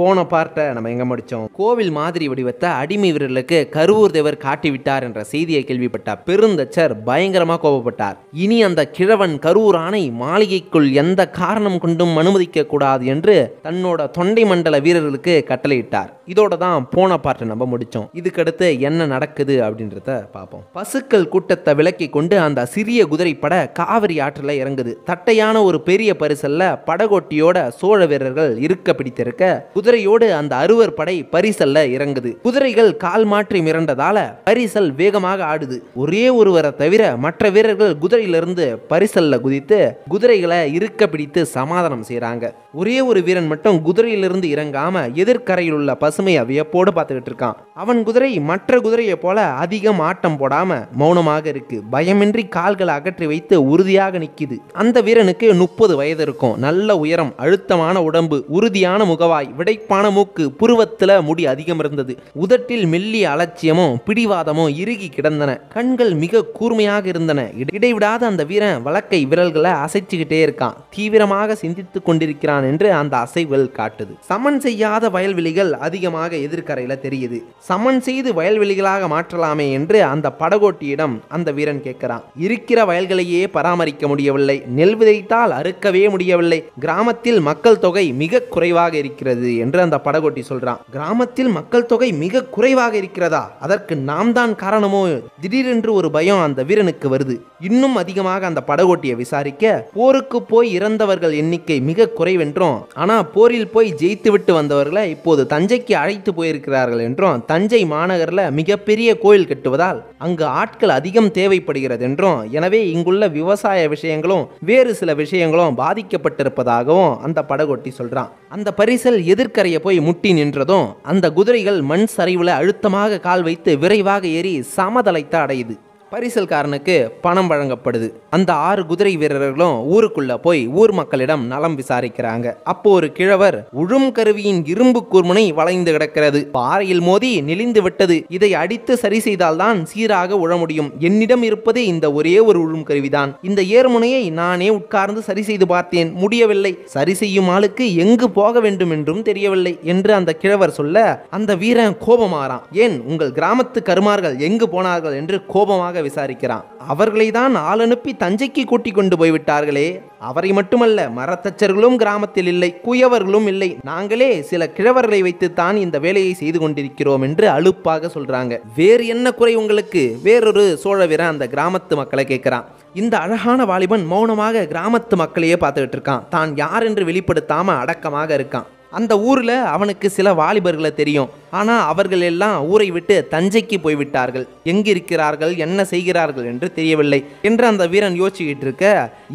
போன பார்ட்டை நம்ம எங்கே முடித்தோம் கோவில் மாதிரி வடிவத்தை அடிமை வீரர்களுக்கு கருவூர் தேவர் காட்டிவிட்டார் என்ற செய்தியை கேள்விப்பட்ட பெருந்தச்சர் பயங்கரமாக கோபப்பட்டார் இனி அந்த கிழவன் கரூர் ஆணை மாளிகைக்குள் எந்த காரணம் கொண்டும் அனுமதிக்க கூடாது என்று தன்னோட தொண்டை மண்டல வீரர்களுக்கு கட்டளையிட்டார் இதோட தான் போன பார்ட்டை நம்ம முடித்தோம் இதுக்கடுத்து என்ன நடக்குது அப்படின்றத பார்ப்போம் பசுக்கள் கூட்டத்தை விலக்கி கொண்டு அந்த சிறிய குதிரைப்பட காவிரி ஆற்றில் இறங்குது தட்டையான ஒரு பெரிய பரிசல்ல படகோட்டியோட சோழ வீரர்கள் இருக்க பிடித்திருக்க குதிரையோடு அந்த அறுவர் படை பரிசல்ல இறங்குது குதிரைகள் கால் மாற்றி மிரண்டதால பரிசல் வேகமாக ஆடுது ஒரே ஒருவரை தவிர மற்ற வீரர்கள் குதிரையிலிருந்து பரிசல்ல குதித்து குதிரைகளை இருக்க பிடித்து சமாதானம் செய்யறாங்க ஒரே ஒரு வீரன் மட்டும் குதிரையிலிருந்து இறங்காம எதிர்கரையில் உள்ள பசுமையை வியப்போடு பார்த்துக்கிட்டு இருக்கான் அவன் குதிரை மற்ற குதிரையை போல அதிகம் ஆட்டம் போடாம மௌனமாக இருக்கு பயமின்றி கால்களை அகற்றி வைத்து உறுதியாக நிற்கிது அந்த வீரனுக்கு முப்பது வயது இருக்கும் நல்ல உயரம் அழுத்தமான உடம்பு உறுதியான முகவாய் விடை துடைப்பான மூக்கு புருவத்தில் முடி அதிகம் இருந்தது உதட்டில் மெல்லிய அலட்சியமோ பிடிவாதமோ இறுகி கிடந்தன கண்கள் மிக கூர்மையாக இருந்தன இடைவிடாத அந்த வீரன் வழக்கை விரல்களை அசைச்சுக்கிட்டே இருக்கான் தீவிரமாக சிந்தித்துக் கொண்டிருக்கிறான் என்று அந்த அசைவுகள் காட்டுது சமன் செய்யாத வயல்வெளிகள் அதிகமாக எதிர்கரையில் தெரியுது சமன் செய்து வயல்வெளிகளாக மாற்றலாமே என்று அந்த படகோட்டியிடம் அந்த வீரன் கேட்கிறான் இருக்கிற வயல்களையே பராமரிக்க முடியவில்லை நெல் விதைத்தால் அறுக்கவே முடியவில்லை கிராமத்தில் மக்கள் தொகை மிக குறைவாக இருக்கிறது என்று அந்த படகோட்டி சொல்றான் கிராமத்தில் மக்கள் தொகை மிக குறைவாக இருக்கிறதா அதற்கு நாம் தான் காரணமோ திடீரென்று ஒரு பயம் அந்த வீரனுக்கு வருது இன்னும் அதிகமாக அந்த படகோட்டியை விசாரிக்க போருக்கு போய் இறந்தவர்கள் எண்ணிக்கை மிக குறைவென்றும் ஆனா போரில் போய் ஜெயித்து விட்டு வந்தவர்களை இப்போது தஞ்சைக்கு அழைத்து போயிருக்கிறார்கள் என்றும் தஞ்சை மாநகரில் மிகப்பெரிய கோயில் கட்டுவதால் அங்கு ஆட்கள் அதிகம் தேவைப்படுகிறது என்றும் எனவே இங்குள்ள விவசாய விஷயங்களும் வேறு சில விஷயங்களும் பாதிக்கப்பட்டிருப்பதாகவும் அந்த படகோட்டி சொல்றான் அந்த பரிசல் எதிர் எதிர்க்கரையை போய் முட்டி நின்றதும் அந்த குதிரைகள் மண் சரிவில் அழுத்தமாக கால் வைத்து விரைவாக ஏறி சமதலைத்த அடையுது பரிசல்காரனுக்கு பணம் வழங்கப்படுது அந்த ஆறு குதிரை வீரர்களும் ஊருக்குள்ள போய் ஊர் மக்களிடம் நலம் விசாரிக்கிறாங்க அப்போ ஒரு கிழவர் உழும் கருவியின் இரும்பு கூர்முனை வளைந்து கிடக்கிறது பாறையில் மோதி நெளிந்து விட்டது இதை அடித்து சரி செய்தால்தான் சீராக உழ முடியும் என்னிடம் இருப்பது இந்த ஒரே ஒரு உழும் கருவிதான் இந்த ஏர்முனையை நானே உட்கார்ந்து சரி செய்து பார்த்தேன் முடியவில்லை சரி செய்யும் ஆளுக்கு எங்கு போக வேண்டும் என்றும் தெரியவில்லை என்று அந்த கிழவர் சொல்ல அந்த வீரன் கோபமாறான் ஏன் உங்கள் கிராமத்து கருமார்கள் எங்கு போனார்கள் என்று கோபமாக விசாரிக்கிறான் அவர்களை தான் ஆள் அனுப்பி தஞ்சைக்கு கூட்டிக் கொண்டு போய்விட்டார்களே அவரை மட்டுமல்ல மரத்தச்சர்களும் கிராமத்தில் இல்லை குயவர்களும் இல்லை நாங்களே சில கிழவர்களை வைத்துத்தான் இந்த வேலையை செய்து கொண்டிருக்கிறோம் என்று அழுப்பாக சொல்றாங்க வேறு என்ன குறை உங்களுக்கு வேறொரு சோழ வீரன் அந்த கிராமத்து மக்களை கேட்கிறான் இந்த அழகான வாலிபன் மௌனமாக கிராமத்து மக்களையே பார்த்துக்கிட்டு இருக்கான் தான் யார் என்று வெளிப்படுத்தாம அடக்கமாக இருக்கான் அந்த ஊரில் அவனுக்கு சில வாலிபர்களை தெரியும் ஆனால் அவர்கள் எல்லாம் ஊரை விட்டு தஞ்சைக்கு போய்விட்டார்கள் எங்கிருக்கிறார்கள் என்ன செய்கிறார்கள் என்று தெரியவில்லை என்று அந்த வீரன் யோசிச்சுக்கிட்டு இருக்க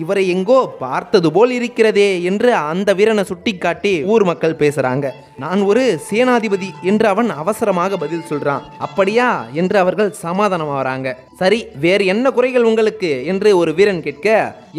இவரை எங்கோ பார்த்தது போல் இருக்கிறதே என்று அந்த வீரனை சுட்டி காட்டி ஊர் மக்கள் பேசுறாங்க நான் ஒரு சேனாதிபதி என்று அவன் அவசரமாக பதில் சொல்றான் அப்படியா என்று அவர்கள் சமாதானமாகறாங்க சரி வேறு என்ன குறைகள் உங்களுக்கு என்று ஒரு வீரன் கேட்க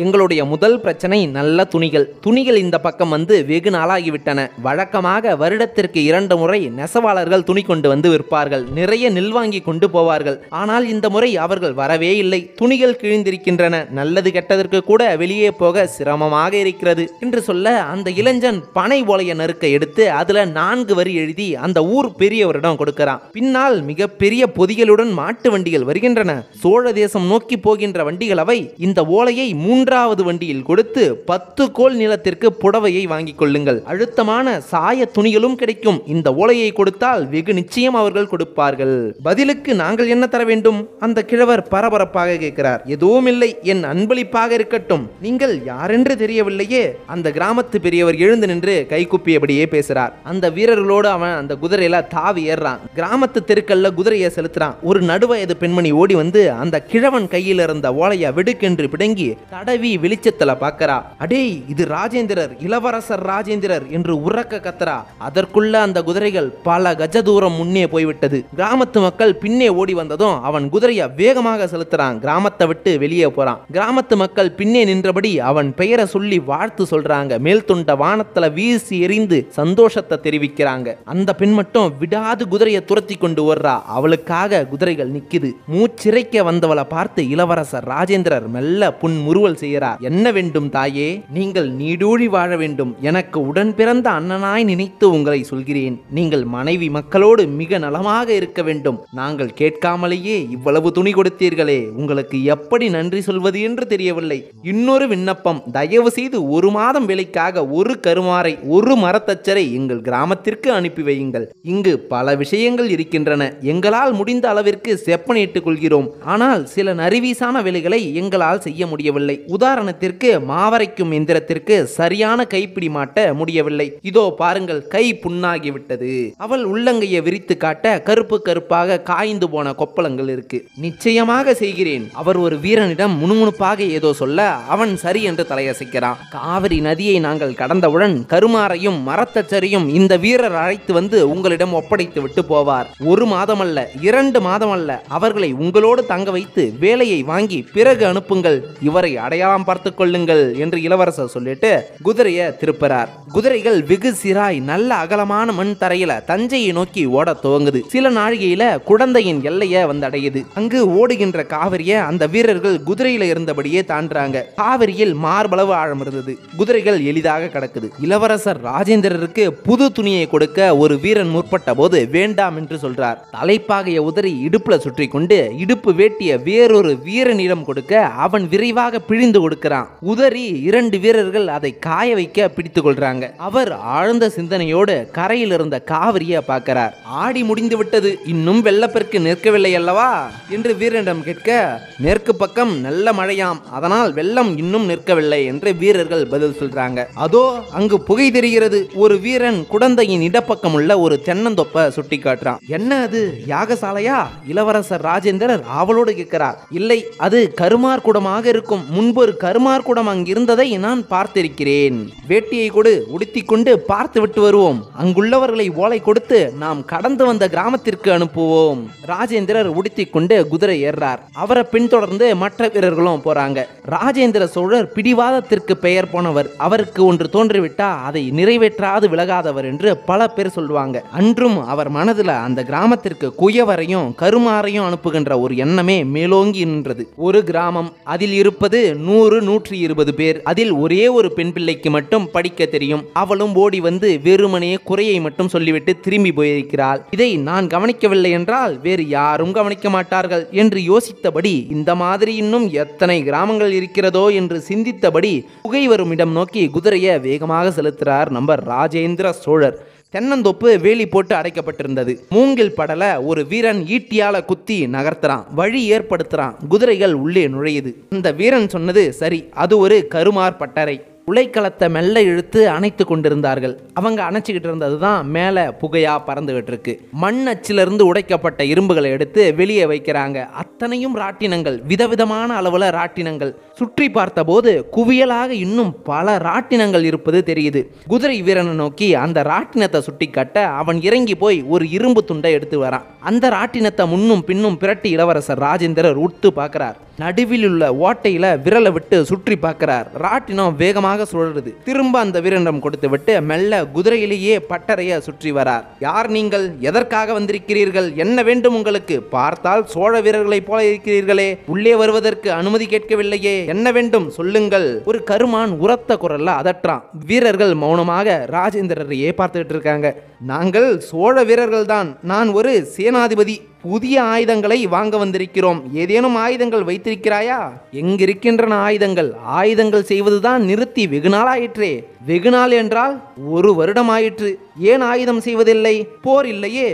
எங்களுடைய முதல் பிரச்சனை நல்ல துணிகள் துணிகள் இந்த பக்கம் வந்து வெகு நாளாகிவிட்டன வழக்கமாக வருடத்திற்கு இரண்டு முறை நெசவாளர்கள் அவர்கள் துணி கொண்டு வந்து விற்பார்கள் நிறைய நெல் வாங்கி கொண்டு போவார்கள் ஆனால் இந்த முறை அவர்கள் வரவே இல்லை துணிகள் கிழிந்திருக்கின்றன நல்லது கெட்டதற்கு கூட வெளியே போக சிரமமாக இருக்கிறது என்று சொல்ல அந்த இளைஞன் பனை ஓலைய நறுக்க எடுத்து அதுல நான்கு வரி எழுதி அந்த ஊர் பெரியவரிடம் கொடுக்கிறான் பின்னால் மிகப்பெரிய பொதிகளுடன் மாட்டு வண்டிகள் வருகின்றன சோழ தேசம் நோக்கி போகின்ற வண்டிகள் அவை இந்த ஓலையை மூன்றாவது வண்டியில் கொடுத்து பத்து கோல் நிலத்திற்கு புடவையை வாங்கிக் கொள்ளுங்கள் அழுத்தமான சாய துணிகளும் கிடைக்கும் இந்த ஓலையை கொடுத்தால் கொடுத்தால் வெகு நிச்சயம் அவர்கள் கொடுப்பார்கள் பதிலுக்கு நாங்கள் என்ன தர வேண்டும் அந்த கிழவர் பரபரப்பாக கேட்கிறார் எதுவும் இல்லை என் அன்பளிப்பாக இருக்கட்டும் நீங்கள் யாரென்று தெரியவில்லையே அந்த கிராமத்து பெரியவர் எழுந்து நின்று கைக்குப்பியபடியே பேசுறார் அந்த வீரர்களோடு அவன் அந்த குதிரையில தாவி ஏறான் கிராமத்து தெருக்கல்ல குதிரையை செலுத்துறான் ஒரு நடுவயது பெண்மணி ஓடி வந்து அந்த கிழவன் கையில் இருந்த ஓலைய விடுக்கென்று பிடுங்கி தடவி வெளிச்சத்துல பாக்குறா அடே இது ராஜேந்திரர் இளவரசர் ராஜேந்திரர் என்று உறக்க கத்தரா அதற்குள்ள அந்த குதிரைகள் பல கஜ தூரம் முன்னே போய்விட்டது கிராமத்து மக்கள் பின்னே ஓடி வந்ததும் அவன் குதிரையை வேகமாக செலுத்துறான் கிராமத்தை விட்டு வெளியே போறான் கிராமத்து மக்கள் பின்னே நின்றபடி அவன் பெயரை சொல்லி வாழ்த்து சொல்றாங்க மேல்துண்ட வானத்துல வீசி எறிந்து சந்தோஷத்தை தெரிவிக்கிறாங்க அந்த பெண் மட்டும் விடாது குதிரையை துரத்தி கொண்டு வர்றா அவளுக்காக குதிரைகள் நிக்குது மூச்சிறைக்க வந்தவளை பார்த்து இளவரசர் ராஜேந்திரர் மெல்ல புன்முறுவல் செய்கிறார் என்ன வேண்டும் தாயே நீங்கள் நீடூழி வாழ வேண்டும் எனக்கு உடன் பிறந்த அண்ணனாய் நினைத்து உங்களை சொல்கிறேன் நீங்கள் மனைவி மக்களோடு மிக நலமாக இருக்க வேண்டும் நாங்கள் கேட்காமலேயே இவ்வளவு துணி கொடுத்தீர்களே உங்களுக்கு எப்படி நன்றி சொல்வது என்று தெரியவில்லை இன்னொரு விண்ணப்பம் தயவு செய்து ஒரு மாதம் விலைக்காக ஒரு கருமாறை ஒரு மரத்தச்சரை எங்கள் கிராமத்திற்கு அனுப்பி வையுங்கள் இங்கு பல விஷயங்கள் இருக்கின்றன எங்களால் முடிந்த அளவிற்கு செப்பனிட்டுக் கொள்கிறோம் ஆனால் சில நரிவீசான வேலைகளை எங்களால் செய்ய முடியவில்லை உதாரணத்திற்கு மாவரைக்கும் எந்திரத்திற்கு சரியான கைப்பிடி மாட்ட முடியவில்லை இதோ பாருங்கள் கை புண்ணாகிவிட்டது அவள் உள்ள உள்ளங்கையை விரித்து காட்ட கருப்பு கருப்பாக காய்ந்து போன கொப்பளங்கள் இருக்கு நிச்சயமாக செய்கிறேன் அவர் ஒரு வீரனிடம் முணுமுணுப்பாக ஏதோ சொல்ல அவன் சரி என்று தலையசைக்கிறான் காவிரி நதியை நாங்கள் கடந்தவுடன் கருமாறையும் மரத்தச்சரியும் இந்த வீரர் அழைத்து வந்து உங்களிடம் ஒப்படைத்து விட்டு போவார் ஒரு மாதமல்ல இரண்டு மாதமல்ல அவர்களை உங்களோடு தங்க வைத்து வேலையை வாங்கி பிறகு அனுப்புங்கள் இவரை அடையாளம் பார்த்துக் கொள்ளுங்கள் என்று இளவரசர் சொல்லிட்டு குதிரையை திருப்பிறார் குதிரைகள் வெகு சிராய் நல்ல அகலமான மண் தரையில தஞ்சையை காவேரியை நோக்கி ஓட துவங்குது சில நாழிகையில குழந்தையின் எல்லைய வந்து அடையுது அங்கு ஓடுகின்ற காவிரியை அந்த வீரர்கள் குதிரையில இருந்தபடியே தாண்டாங்க காவிரியில் மார்பளவு ஆழம் இருந்தது குதிரைகள் எளிதாக கிடக்குது இளவரசர் ராஜேந்திரருக்கு புது துணியை கொடுக்க ஒரு வீரன் முற்பட்ட போது வேண்டாம் என்று சொல்றார் தலைப்பாகைய உதறி இடுப்புல சுற்றி கொண்டு இடுப்பு வேட்டிய வேறொரு வீரனிடம் கொடுக்க அவன் விரைவாக பிழிந்து கொடுக்கிறான் உதறி இரண்டு வீரர்கள் அதை காய வைக்க பிடித்து கொள்றாங்க அவர் ஆழ்ந்த சிந்தனையோடு கரையில் இருந்த காவிரியை பார்க்க பார்க்கிறார் ஆடி முடிந்து விட்டது இன்னும் வெள்ளப்பெருக்கு நிற்கவில்லை அல்லவா என்று வீரனிடம் கேட்க மேற்கு பக்கம் நல்ல மழையாம் அதனால் வெள்ளம் இன்னும் நிற்கவில்லை என்று வீரர்கள் பதில் சொல்றாங்க அதோ அங்கு புகை தெரிகிறது ஒரு வீரன் குழந்தையின் இடப்பக்கம் உள்ள ஒரு தென்னந்தொப்ப சுட்டி காட்டுறான் என்ன அது யாகசாலையா இளவரசர் ராஜேந்திரர் ஆவலோடு கேட்கிறார் இல்லை அது கருமார் குடமாக இருக்கும் முன்பு ஒரு கருமார் குடம் அங்கிருந்ததை நான் பார்த்திருக்கிறேன் வேட்டியை கொடு உடுத்திக் கொண்டு பார்த்து விட்டு வருவோம் அங்குள்ளவர்களை ஓலை கொடுத்து நாம் கடந்து வந்த கிராமத்திற்கு அனுப்புவோம் ராஜேந்திரர் உடுத்தி கொண்டு குதிரை ஏறார் அவரை பின்தொடர்ந்து மற்ற வீரர்களும் போறாங்க ராஜேந்திர சோழர் பிடிவாதத்திற்கு பெயர் போனவர் அவருக்கு ஒன்று தோன்றிவிட்டா அதை நிறைவேற்றாது விலகாதவர் என்று பல பேர் சொல்லுவாங்க அன்றும் அவர் மனதில் அந்த கிராமத்திற்கு குயவரையும் கருமாறையும் அனுப்புகின்ற ஒரு எண்ணமே மேலோங்கி நின்றது ஒரு கிராமம் அதில் இருப்பது நூறு நூற்றி இருபது பேர் அதில் ஒரே ஒரு பெண் பிள்ளைக்கு மட்டும் படிக்க தெரியும் அவளும் ஓடி வந்து வெறுமனையே குறையை மட்டும் சொல்லிவிட்டு திரும்பி போய் போயிருக்கிறாள் இதை நான் கவனிக்கவில்லை என்றால் வேறு யாரும் கவனிக்க மாட்டார்கள் என்று யோசித்தபடி இந்த மாதிரி இன்னும் எத்தனை கிராமங்கள் இருக்கிறதோ என்று சிந்தித்தபடி புகை வரும் இடம் நோக்கி குதிரையை வேகமாக செலுத்துகிறார் நம்பர் ராஜேந்திர சோழர் தென்னந்தோப்பு வேலி போட்டு அடைக்கப்பட்டிருந்தது மூங்கில் படல ஒரு வீரன் ஈட்டியால குத்தி நகர்த்துறான் வழி ஏற்படுத்துறான் குதிரைகள் உள்ளே நுழையுது அந்த வீரன் சொன்னது சரி அது ஒரு கருமார் பட்டறை உலைக்களத்தை மெல்ல இழுத்து அணைத்து கொண்டிருந்தார்கள் அவங்க அணைச்சிக்கிட்டு இருந்தது தான் மேலே புகையாக பறந்துகிட்டு இருக்கு மண் அச்சிலிருந்து உடைக்கப்பட்ட இரும்புகளை எடுத்து வெளியே வைக்கிறாங்க அத்தனையும் ராட்டினங்கள் விதவிதமான அளவில் ராட்டினங்கள் சுற்றி பார்த்தபோது குவியலாக இன்னும் பல ராட்டினங்கள் இருப்பது தெரியுது குதிரை வீரனை நோக்கி அந்த ராட்டினத்தை சுட்டி கட்ட அவன் இறங்கி போய் ஒரு இரும்பு துண்டை எடுத்து வரான் அந்த ராட்டினத்தை முன்னும் பின்னும் பிரட்டி இளவரசர் ராஜேந்திரர் உட்டு பார்க்கிறார் நடுவில் உள்ள ஓட்டையில் விரலை விட்டு சுற்றி பார்க்கிறார் ராட்டினம் வேகமாக சுழறது திரும்ப அந்த வீரனிடம் கொடுத்து விட்டு மெல்ல குதிரையிலேயே பட்டறைய சுற்றி வரார் யார் நீங்கள் எதற்காக வந்திருக்கிறீர்கள் என்ன வேண்டும் உங்களுக்கு பார்த்தால் சோழ வீரர்களைப் போல இருக்கிறீர்களே உள்ளே வருவதற்கு அனுமதி கேட்கவில்லையே என்ன வேண்டும் சொல்லுங்கள் ஒரு கருமான் உரத்த குரல்ல அதற்றான் வீரர்கள் மௌனமாக ராஜேந்திரரையே பார்த்துக்கிட்டு இருக்காங்க நாங்கள் சோழ வீரர்கள் தான் நான் ஒரு சேனாதிபதி புதிய ஆயுதங்களை வாங்க வந்திருக்கிறோம் ஏதேனும் ஆயுதங்கள் வைத்திருக்கிறாயா எங்கிருக்கின்றன ஆயுதங்கள் ஆயுதங்கள் செய்வதுதான் நிறுத்தி வெகு நாளாயிற்றே வெகு நாள் என்றால் ஒரு வருடம் ஆயிற்று ஏன் ஆயுதம் செய்வதில்லை போர் இல்லையே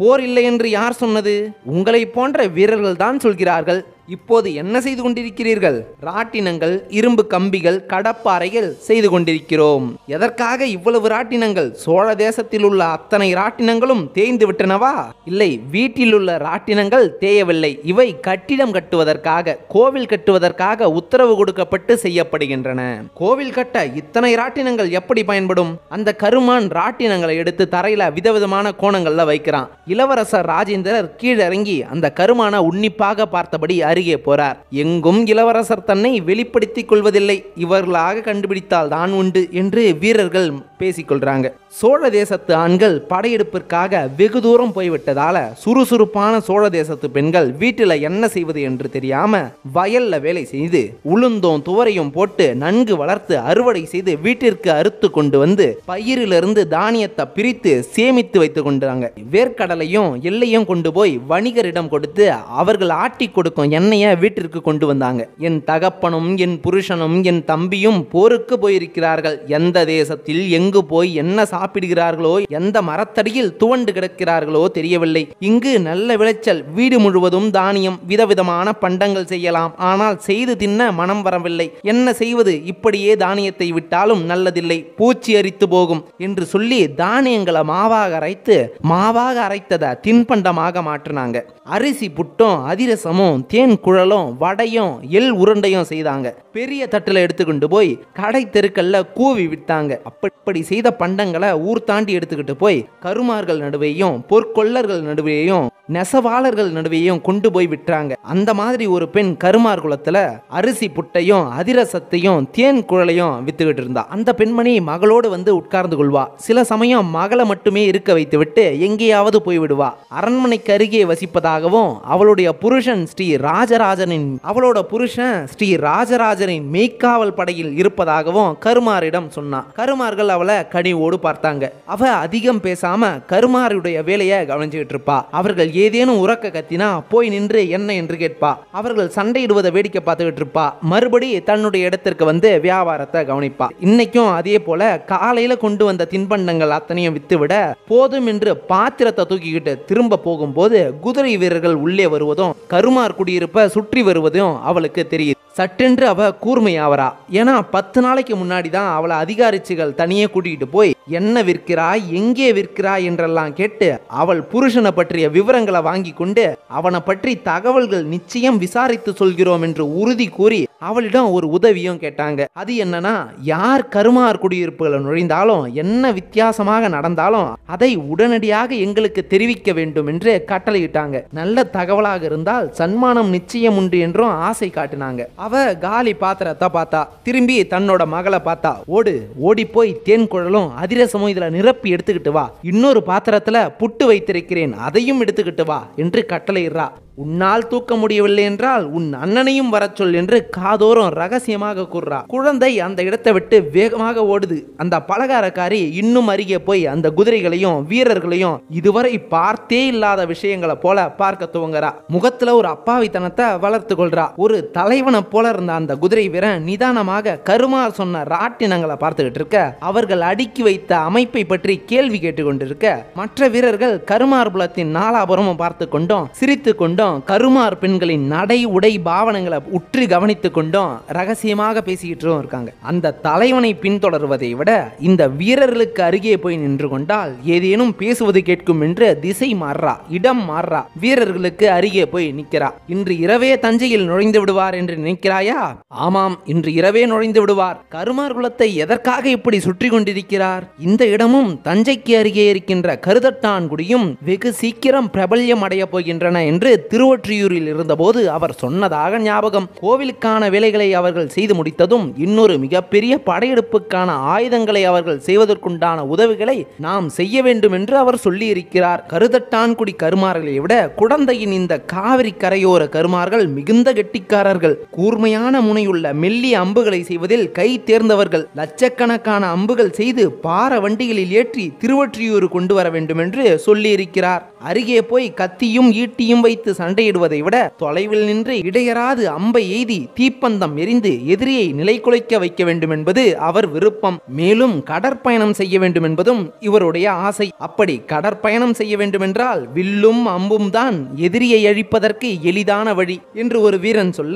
போர் இல்லை என்று யார் சொன்னது உங்களை போன்ற வீரர்கள் தான் சொல்கிறார்கள் இப்போது என்ன செய்து கொண்டிருக்கிறீர்கள் ராட்டினங்கள் இரும்பு கம்பிகள் கடப்பாறைகள் செய்து கொண்டிருக்கிறோம் எதற்காக இவ்வளவு ராட்டினங்கள் சோழ தேசத்தில் உள்ள அத்தனை ராட்டினங்களும் தேய்ந்து விட்டனவா இல்லை வீட்டில் உள்ள ராட்டினங்கள் தேயவில்லை இவை கட்டிடம் கட்டுவதற்காக கோவில் கட்டுவதற்காக உத்தரவு கொடுக்கப்பட்டு செய்யப்படுகின்றன கோவில் கட்ட இத்தனை ராட்டினங்கள் எப்படி பயன்படும் அந்த கருமான் ராட்டினங்களை எடுத்து தரையில விதவிதமான கோணங்கள்ல வைக்கிறான் இளவரசர் ராஜேந்திரர் கீழிறங்கி அந்த கருமான உன்னிப்பாக பார்த்தபடி அருகே போறார் எங்கும் இளவரசர் தன்னை வெளிப்படுத்திக் கொள்வதில்லை இவர்களாக கண்டுபிடித்தால் தான் உண்டு என்று வீரர்கள் பேசிக்கொள்றாங்க சோழ தேசத்து ஆண்கள் படையெடுப்பிற்காக வெகு தூரம் போய்விட்டதால சுறுசுறுப்பான சோழ தேசத்து பெண்கள் வீட்டில் என்ன செய்வது என்று தெரியாம வயல்ல வேலை செய்து உளுந்தோம் துவரையும் போட்டு நன்கு வளர்த்து அறுவடை செய்து வீட்டிற்கு அறுத்து கொண்டு வந்து பயிரிலிருந்து தானியத்தை பிரித்து சேமித்து வைத்துக் கொண்டாங்க வேர்க்கடலையும் எல்லையும் கொண்டு போய் வணிகரிடம் கொடுத்து அவர்கள் ஆட்டி கொடுக்கும் எண்ணெயை வீட்டிற்கு கொண்டு வந்தாங்க என் தகப்பனும் என் புருஷனும் என் தம்பியும் போருக்கு போயிருக்கிறார்கள் எந்த தேசத்தில் எங்கு போய் என்ன சா சாப்பிடுகிறார்களோ எந்த மரத்தடியில் துவண்டு கிடக்கிறார்களோ தெரியவில்லை இங்கு நல்ல விளைச்சல் வீடு முழுவதும் தானியம் விதவிதமான பண்டங்கள் செய்யலாம் ஆனால் செய்து தின்ன மனம் வரவில்லை என்ன செய்வது இப்படியே தானியத்தை விட்டாலும் நல்லதில்லை பூச்சி அரித்து போகும் என்று சொல்லி தானியங்களை மாவாக அரைத்து மாவாக அரைத்ததை தின்பண்டமாக மாற்றினாங்க அரிசி புட்டும் அதிரசமும் தேன் குழலும் வடையும் எல் உருண்டையும் செய்தாங்க பெரிய தட்டில் எடுத்துக்கொண்டு போய் கடை தெருக்கல்ல கூவி விட்டாங்க அப்படி செய்த பண்டங்களை ஊர் தாண்டி எடுத்துக்கிட்டு போய் கருமார்கள் நடுவையும் பொற்கொள்ளர்கள் நடுவேயும் நெசவாளர்கள் நடுவையும் கொண்டு போய் விட்டாங்க அந்த மாதிரி ஒரு பெண் கருமார் குளத்துல அரிசி புட்டையும் அதிரசத்தையும் தேன் குழலையும் வித்துக்கிட்டு இருந்தா அந்த பெண்மணி மகளோடு வந்து உட்கார்ந்து கொள்வா சில சமயம் மகளை மட்டுமே இருக்க வைத்து விட்டு எங்கேயாவது போய்விடுவா அரண்மனைக்கு அருகே வசிப்பதாகவும் அவளுடைய புருஷன் ஸ்ரீ ராஜராஜனின் அவளோட புருஷன் ஸ்ரீ ராஜராஜனின் மெய்க்காவல் படையில் இருப்பதாகவும் கருமாரிடம் சொன்னா கருமார்கள் அவளை கனிவோடு பார்த்தாங்க அவ அதிகம் பேசாம கருமாருடைய வேலையை கவனிச்சுக்கிட்டு இருப்பா அவர்கள் ஏதேனும் உறக்க கத்தினா போய் நின்று என்ன என்று கேட்பா அவர்கள் சண்டையிடுவதை வேடிக்கை பார்த்துக்கிட்டு இருப்பா மறுபடி தன்னுடைய இடத்திற்கு வந்து வியாபாரத்தை கவனிப்பா இன்னைக்கும் அதே போல காலையில கொண்டு வந்த தின்பண்டங்கள் அத்தனையும் வித்துவிட போதும் என்று பாத்திரத்தை தூக்கிக்கிட்டு திரும்ப போகும்போது குதிரை வீரர்கள் உள்ளே வருவதும் கருமார் குடியிருப்ப சுற்றி வருவதும் அவளுக்கு தெரியுது சட்டென்று அவ கூர்மை ஆவரா ஏன்னா பத்து நாளைக்கு முன்னாடி தான் அவளை அதிகாரிச்சுகள் தனியே கூட்டிகிட்டு போய் என்ன விற்கிறாய் எங்கே விற்கிறாய் என்றெல்லாம் கேட்டு அவள் புருஷனை பற்றிய விவரங்களை வாங்கி கொண்டு அவனை பற்றி தகவல்கள் நிச்சயம் விசாரித்து சொல்கிறோம் என்று உறுதி கூறி அவளிடம் ஒரு உதவியும் கேட்டாங்க அது என்னன்னா யார் கருமார் குடியிருப்புகளை நுழைந்தாலும் என்ன வித்தியாசமாக நடந்தாலும் அதை உடனடியாக எங்களுக்கு தெரிவிக்க வேண்டும் என்று கட்டளையிட்டாங்க நல்ல தகவலாக இருந்தால் சன்மானம் நிச்சயம் உண்டு என்றும் ஆசை காட்டினாங்க அவள் காலி பாத்திரத்தை பார்த்தா திரும்பி தன்னோட மகளை பார்த்தா ஓடு ஓடி போய் தேன் குழலும் அதிரசமும் இதில் நிரப்பி எடுத்துக்கிட்டு வா இன்னொரு பாத்திரத்தில் புட்டு வைத்திருக்கிறேன் அதையும் எடுத்துக்கிட்டு வா என்று கட்டளையிடுறா உன்னால் தூக்க முடியவில்லை என்றால் உன் அண்ணனையும் வரச்சொல் சொல் என்று காதோறும் ரகசியமாக கூறுறார் குழந்தை அந்த இடத்தை விட்டு வேகமாக ஓடுது அந்த பலகாரக்காரி இன்னும் அருகே போய் அந்த குதிரைகளையும் வீரர்களையும் இதுவரை பார்த்தே இல்லாத விஷயங்களை போல பார்க்க துவங்குறா முகத்துல ஒரு அப்பாவித்தனத்தை வளர்த்து கொள்றா ஒரு தலைவனை போல இருந்த அந்த குதிரை வீரன் நிதானமாக கருமார் சொன்ன ராட்டினங்களை பார்த்துக்கிட்டு இருக்க அவர்கள் அடுக்கி வைத்த அமைப்பை பற்றி கேள்வி கேட்டுக்கொண்டிருக்க மற்ற வீரர்கள் கருமார் புலத்தின் நாலாபுரமும் பார்த்து கொண்டும் சிரித்து கொண்டும் கொண்டும் கருமார் பெண்களின் நடை உடை பாவனங்களை உற்று கவனித்து கொண்டும் ரகசியமாக பேசிக்கிட்டு இருக்காங்க அந்த தலைவனை பின்தொடர்வதை விட இந்த வீரர்களுக்கு அருகே போய் நின்று கொண்டால் ஏதேனும் பேசுவது கேட்கும் என்று திசை மாறுறா இடம் மாறுறா வீரர்களுக்கு அருகே போய் நிற்கிறா இன்று இரவே தஞ்சையில் நுழைந்து விடுவார் என்று நினைக்கிறாயா ஆமாம் இன்று இரவே நுழைந்து விடுவார் கருமார் குலத்தை எதற்காக இப்படி சுற்றி கொண்டிருக்கிறார் இந்த இடமும் தஞ்சைக்கு அருகே இருக்கின்ற கருதட்டான் குடியும் வெகு சீக்கிரம் பிரபல்யம் அடைய போகின்றன என்று திருவொற்றியூரில் இருந்தபோது அவர் சொன்னதாக ஞாபகம் கோவிலுக்கான வேலைகளை அவர்கள் செய்து முடித்ததும் இன்னொரு மிகப்பெரிய படையெடுப்புக்கான ஆயுதங்களை அவர்கள் செய்வதற்குண்டான உதவிகளை நாம் செய்ய வேண்டும் என்று அவர் சொல்லியிருக்கிறார் கருதட்டான்குடி கருமார்களை விட குழந்தையின் இந்த காவிரி கரையோர கருமார்கள் மிகுந்த கெட்டிக்காரர்கள் கூர்மையான முனையுள்ள மெல்லிய அம்புகளை செய்வதில் கை தேர்ந்தவர்கள் லட்சக்கணக்கான அம்புகள் செய்து பார வண்டிகளில் ஏற்றி திருவொற்றியூர் கொண்டு வர வேண்டும் என்று சொல்லியிருக்கிறார் அருகே போய் கத்தியும் ஈட்டியும் வைத்து சண்டையிடுவதை விட தொலைவில் நின்று இடையராது அம்பை எய்தி தீப்பந்தம் எரிந்து எதிரியை குலைக்க வைக்க வேண்டும் என்பது அவர் விருப்பம் மேலும் கடற்பயணம் செய்ய வேண்டும் என்பதும் இவருடைய ஆசை அப்படி கடற்பயணம் செய்ய வேண்டுமென்றால் வில்லும் அம்பும் தான் எதிரியை அழிப்பதற்கு எளிதான வழி என்று ஒரு வீரன் சொல்ல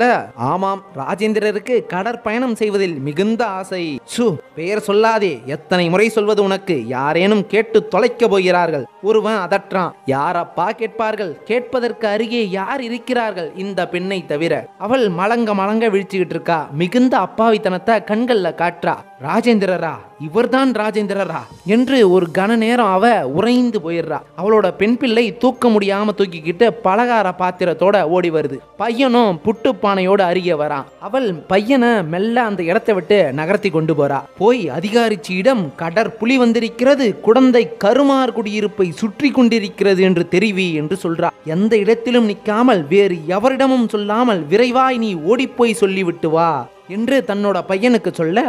ஆமாம் ராஜேந்திரருக்கு கடற்பயணம் செய்வதில் மிகுந்த ஆசை சு பெயர் சொல்லாதே எத்தனை முறை சொல்வது உனக்கு யாரேனும் கேட்டு தொலைக்க போகிறார்கள் ஒருவன் அதற்றான் யாரப்பா கேட்பார்கள் கேட்பதற்கு அருகே அங்கே யார் இருக்கிறார்கள் இந்த பெண்ணை தவிர அவள் மலங்க மலங்க விழிச்சுக்கிட்டு இருக்கா மிகுந்த அப்பாவித்தனத்தை கண்கள்ல காட்டுறா ராஜேந்திரரா இவர்தான் ராஜேந்திரரா என்று ஒரு கன நேரம் அவ உறைந்து போயிடுறா அவளோட பெண் பிள்ளை தூக்க முடியாம தூக்கிக்கிட்டு பலகார பாத்திரத்தோட ஓடி வருது பையனும் புட்டு பானையோட அருகே வரான் அவள் பையனை மெல்ல அந்த இடத்தை விட்டு நகர்த்தி கொண்டு போறா போய் அதிகாரிச்சியிடம் கடற்புலி வந்திருக்கிறது குழந்தை கருமார் குடியிருப்பை சுற்றி கொண்டிருக்கிறது என்று தெரிவி என்று சொல்றா எந்த இடத்திலும் நிற்காமல் வேறு எவரிடமும் சொல்லாமல் விரைவாய் நீ ஓடிப்போய் சொல்லிவிட்டு வா என்று தன்னோட பையனுக்கு சொல்ல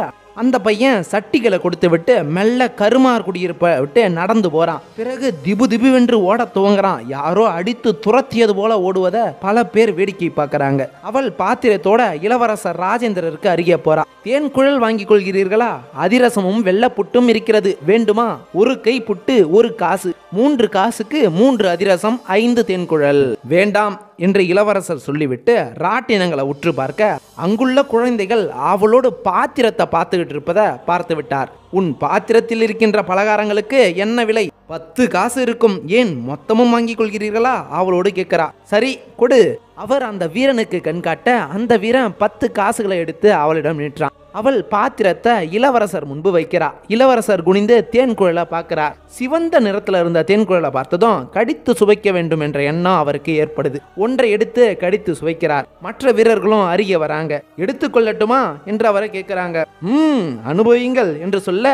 அந்த பையன் சட்டிகளை கொடுத்து விட்டு மெல்ல கருமார் குடியிருப்பை விட்டு நடந்து போகிறான் பிறகு திபு திபுவென்று ஓட துவங்குறான் யாரோ அடித்து துரத்தியது போல ஓடுவதை பல பேர் வேடிக்கை பார்க்குறாங்க அவள் பாத்திரத்தோட இளவரசர் ராஜேந்திரருக்கு அருகே போறான் தேன் குழல் வாங்கி கொள்கிறீர்களா அதிரசமும் வெள்ளப்புட்டும் இருக்கிறது வேண்டுமா ஒரு கை புட்டு ஒரு காசு மூன்று காசுக்கு மூன்று அதிரசம் ஐந்து தென்குழல் வேண்டாம் என்று இளவரசர் சொல்லிவிட்டு ராட்டினங்களை உற்று பார்க்க அங்குள்ள குழந்தைகள் அவளோடு பாத்திரத்தை பார்த்துக்கிட்டு இருப்பதை பார்த்து விட்டார் உன் பாத்திரத்தில் இருக்கின்ற பலகாரங்களுக்கு என்ன விலை பத்து காசு இருக்கும் ஏன் மொத்தமும் வாங்கிக் கொள்கிறீர்களா அவளோடு கேட்கிறா சரி கொடு அவர் அந்த வீரனுக்கு கண்காட்ட அந்த வீரன் பத்து காசுகளை எடுத்து அவளிடம் நின்றான் அவள் பாத்திரத்தை இளவரசர் முன்பு வைக்கிறார் இளவரசர் குனிந்து தேன் குழலை பார்க்கிறார் சிவந்த நிறத்தில் இருந்த தேன் குழலை பார்த்ததும் கடித்து சுவைக்க வேண்டும் என்ற எண்ணம் அவருக்கு ஏற்படுது ஒன்றை எடுத்து கடித்து சுவைக்கிறார் மற்ற வீரர்களும் அருகே வராங்க எடுத்துக்கொள்ளட்டுமா என்று அவரை கேட்கிறாங்க உம் அனுபவிங்கள் என்று சொல்ல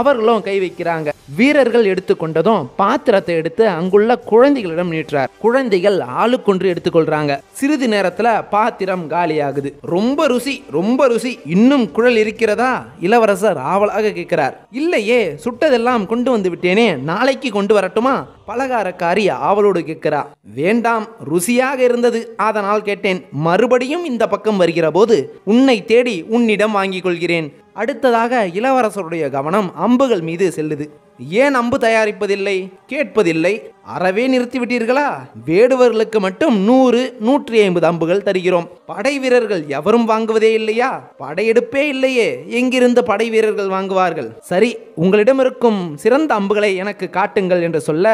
அவர்களும் கை வைக்கிறாங்க வீரர்கள் எடுத்துக்கொண்டதும் பாத்திரத்தை எடுத்து அங்குள்ள குழந்தைகளிடம் நீட்டுறார் குழந்தைகள் ஆளுக்கொன்று எடுத்துக்கொள்றாங்க சிறிது நேரத்துல பாத்திரம் காலியாகுது ரொம்ப ருசி ரொம்ப ருசி இன்னும் சுழல் இருக்கிறதா இளவரசர் ஆவலாக கேட்கிறார் இல்லையே சுட்டதெல்லாம் கொண்டு வந்து விட்டேனே நாளைக்கு கொண்டு வரட்டுமா பலகாரக்காரி ஆவலோடு கேட்கிறா வேண்டாம் ருசியாக இருந்தது அதனால் கேட்டேன் மறுபடியும் இந்த பக்கம் வருகிற போது உன்னை தேடி உன்னிடம் வாங்கிக் கொள்கிறேன் அடுத்ததாக இளவரசருடைய கவனம் அம்புகள் மீது செல்லுது ஏன் அம்பு தயாரிப்பதில்லை கேட்பதில்லை அறவே நிறுத்திவிட்டீர்களா வேடுவர்களுக்கு மட்டும் நூறு நூற்றி ஐம்பது அம்புகள் தருகிறோம் படை வீரர்கள் எவரும் வாங்குவதே இல்லையா படையெடுப்பே இல்லையே எங்கிருந்து படை வீரர்கள் வாங்குவார்கள் சரி உங்களிடம் இருக்கும் சிறந்த அம்புகளை எனக்கு காட்டுங்கள் என்று சொல்ல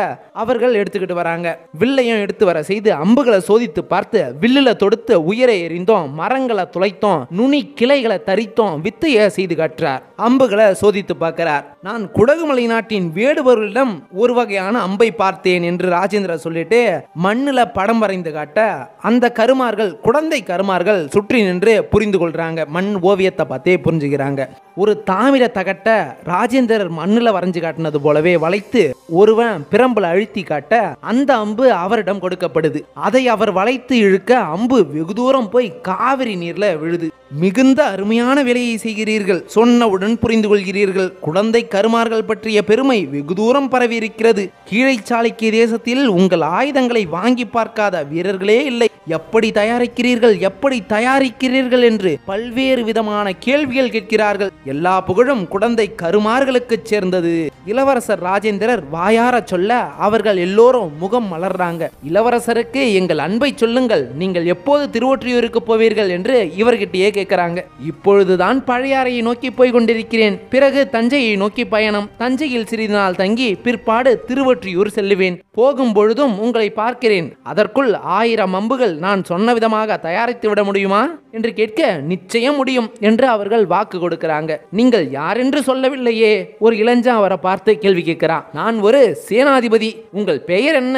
அவர்கள் எடுத்துக்கிட்டு வராங்க வில்லையும் எடுத்து வர செய்து அம்புகளை சோதித்து பார்த்து வில்லுல தொடுத்து உயிரை எறிந்தோம் மரங்களை துளைத்தோம் நுனி கிளைகளை தரித்தோம் வித்தைய செய்து செய்து காட்டுறார் அம்புகளை சோதித்து பார்க்கிறார் நான் குடகுமலை நாட்டின் வேடுபவர்களிடம் ஒரு வகையான அம்பை பார்த்தேன் என்று ராஜேந்திர சொல்லிட்டு மண்ணில் படம் வரைந்து காட்ட அந்த கருமார்கள் குழந்தை கருமார்கள் சுற்றி நின்று புரிந்து கொள்றாங்க மண் ஓவியத்தை பார்த்தே புரிஞ்சுக்கிறாங்க ஒரு தாமிர தகட்ட ராஜேந்திரர் மண்ணில் வரைஞ்சு காட்டினது போலவே வளைத்து ஒருவன் பிரம்புல அழுத்தி காட்ட அந்த அம்பு அவரிடம் கொடுக்கப்படுது அதை அவர் வளைத்து இழுக்க அம்பு வெகு தூரம் போய் காவிரி நீர்ல விழுது மிகுந்த அருமையான வேலையை செய்கிறீர்கள் சொன்னவுடன் புரிந்து கொள்கிறீர்கள் குழந்தை கருமார்கள் பற்றிய பெருமை வெகு தூரம் பரவியிருக்கிறது கீழை சாலைக்கு தேசத்தில் உங்கள் ஆயுதங்களை வாங்கி பார்க்காத வீரர்களே இல்லை எப்படி தயாரிக்கிறீர்கள் எப்படி தயாரிக்கிறீர்கள் என்று பல்வேறு விதமான கேள்விகள் கேட்கிறார்கள் எல்லா புகழும் குழந்தை கருமார்களுக்கு சேர்ந்தது இளவரசர் ராஜேந்திரர் வாயார சொல்ல அவர்கள் எல்லோரும் முகம் மலர்றாங்க இளவரசருக்கு எங்கள் அன்பை சொல்லுங்கள் நீங்கள் எப்போது திருவொற்றியூருக்கு போவீர்கள் என்று இவர்கிட்டயே கேட்கிறாங்க இப்பொழுதுதான் பழையாறையின் நோக்கி போய் கொண்டிருக்கிறேன் பிறகு தஞ்சையை நோக்கி பயணம் தஞ்சையில் சிறிது நாள் தங்கி பிற்பாடு திருவொற்றியூர் செல்லுவேன் போகும் பொழுதும் உங்களை பார்க்கிறேன் அதற்குள் ஆயிரம் அம்புகள் நான் சொன்ன விதமாக தயாரித்து விட முடியுமா என்று கேட்க நிச்சயம் முடியும் என்று அவர்கள் வாக்கு கொடுக்கிறாங்க நீங்கள் யாரென்று சொல்லவில்லையே ஒரு இளைஞன் அவரை பார்த்து கேள்வி கேட்கிறான் நான் ஒரு சேனாதிபதி உங்கள் பெயர் என்ன